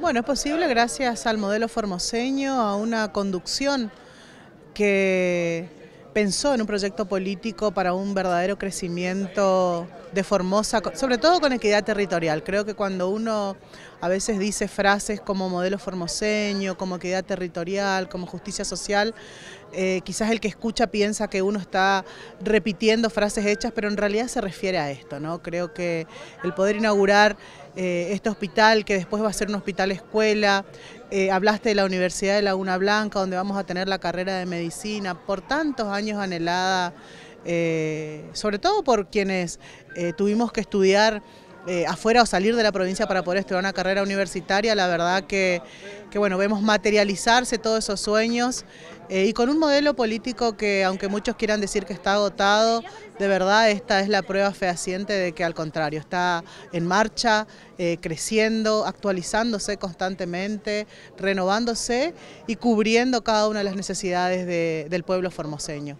Bueno, es posible gracias al modelo formoseño, a una conducción que pensó en un proyecto político para un verdadero crecimiento de Formosa, sobre todo con equidad territorial. Creo que cuando uno a veces dice frases como modelo formoseño, como equidad territorial, como justicia social, eh, quizás el que escucha piensa que uno está repitiendo frases hechas, pero en realidad se refiere a esto, ¿no? Creo que el poder inaugurar eh, este hospital, que después va a ser un hospital escuela, eh, hablaste de la Universidad de Laguna Blanca, donde vamos a tener la carrera de medicina, por tantos años anhelada, sobre todo por quienes tuvimos que estudiar eh, afuera o salir de la provincia para poder estudiar una carrera universitaria, la verdad que, bueno, vemos materializarse todos esos sueños eh, y con un modelo político que, aunque muchos quieran decir que está agotado, de verdad esta es la prueba fehaciente de que al contrario, está en marcha, eh, creciendo, actualizándose constantemente, renovándose y cubriendo cada una de las necesidades del pueblo formoseño.